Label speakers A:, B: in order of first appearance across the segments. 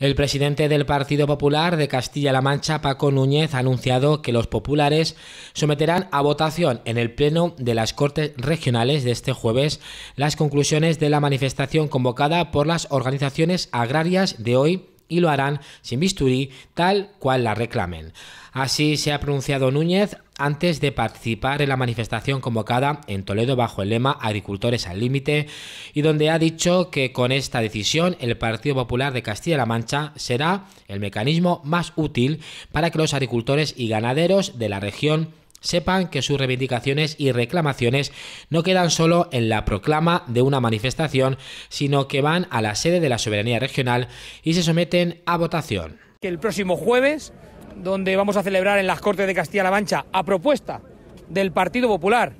A: El presidente del Partido Popular de Castilla-La Mancha, Paco Núñez, ha anunciado que los populares someterán a votación en el Pleno de las Cortes Regionales de este jueves las conclusiones de la manifestación convocada por las organizaciones agrarias de hoy y lo harán sin bisturí tal cual la reclamen. Así se ha pronunciado Núñez antes de participar en la manifestación convocada en Toledo bajo el lema Agricultores al Límite y donde ha dicho que con esta decisión el Partido Popular de Castilla-La Mancha será el mecanismo más útil para que los agricultores y ganaderos de la región sepan que sus reivindicaciones y reclamaciones no quedan solo en la proclama de una manifestación, sino que van a la sede de la soberanía regional y se someten a votación.
B: Que el próximo jueves, donde vamos a celebrar en las Cortes de Castilla-La Mancha, a propuesta del Partido Popular,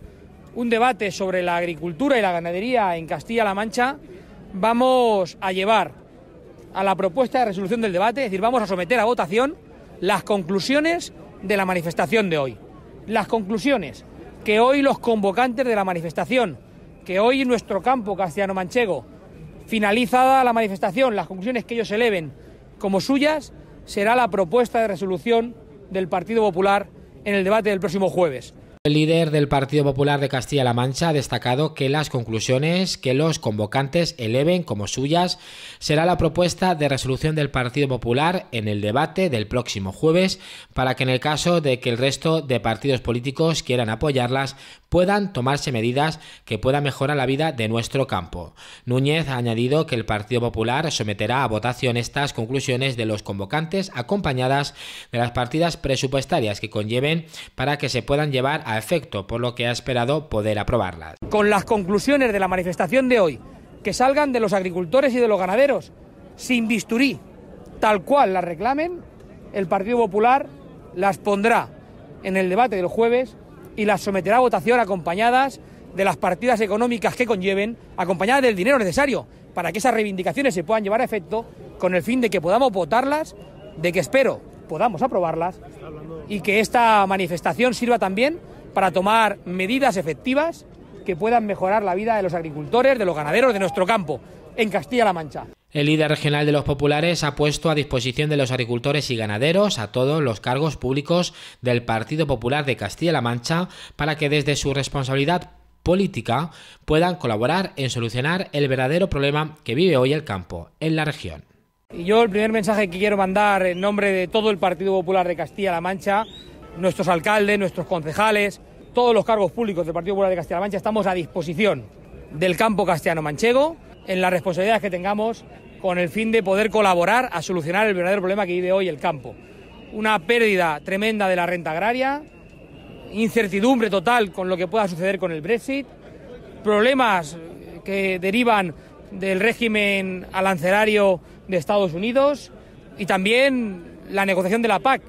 B: un debate sobre la agricultura y la ganadería en Castilla-La Mancha, vamos a llevar a la propuesta de resolución del debate, es decir, vamos a someter a votación las conclusiones de la manifestación de hoy las conclusiones que hoy los convocantes de la manifestación, que hoy nuestro campo castellano-manchego, finalizada la manifestación, las conclusiones que ellos eleven como suyas, será la propuesta de resolución del Partido Popular en el debate del próximo jueves.
A: El líder del Partido Popular de Castilla-La Mancha ha destacado que las conclusiones que los convocantes eleven como suyas será la propuesta de resolución del Partido Popular en el debate del próximo jueves para que en el caso de que el resto de partidos políticos quieran apoyarlas puedan tomarse medidas que puedan mejorar la vida de nuestro campo. Núñez ha añadido que el Partido Popular someterá a votación estas conclusiones de los convocantes acompañadas de las partidas presupuestarias que conlleven para que se puedan llevar a a efecto, por lo que ha esperado poder aprobarlas.
B: Con las conclusiones de la manifestación de hoy, que salgan de los agricultores y de los ganaderos, sin bisturí, tal cual las reclamen, el Partido Popular las pondrá en el debate del jueves y las someterá a votación acompañadas de las partidas económicas que conlleven, acompañadas del dinero necesario para que esas reivindicaciones se puedan llevar a efecto con el fin de que podamos votarlas, de que espero podamos aprobarlas y que esta manifestación sirva también para tomar medidas efectivas que puedan mejorar la vida de los agricultores, de los ganaderos de nuestro campo, en Castilla-La Mancha.
A: El líder regional de los populares ha puesto a disposición de los agricultores y ganaderos a todos los cargos públicos del Partido Popular de Castilla-La Mancha para que desde su responsabilidad política puedan colaborar en solucionar el verdadero problema que vive hoy el campo en la región.
B: Yo el primer mensaje que quiero mandar en nombre de todo el Partido Popular de Castilla-La Mancha nuestros alcaldes, nuestros concejales, todos los cargos públicos del Partido Popular de Castilla-La Mancha estamos a disposición del campo castellano-manchego en las responsabilidades que tengamos con el fin de poder colaborar a solucionar el verdadero problema que vive hoy el campo. Una pérdida tremenda de la renta agraria, incertidumbre total con lo que pueda suceder con el Brexit, problemas que derivan del régimen alancerario de Estados Unidos y también la negociación de la PAC,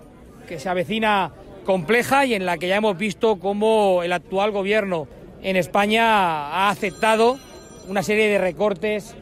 B: que se avecina compleja y en la que ya hemos visto cómo el actual gobierno en España ha aceptado una serie de recortes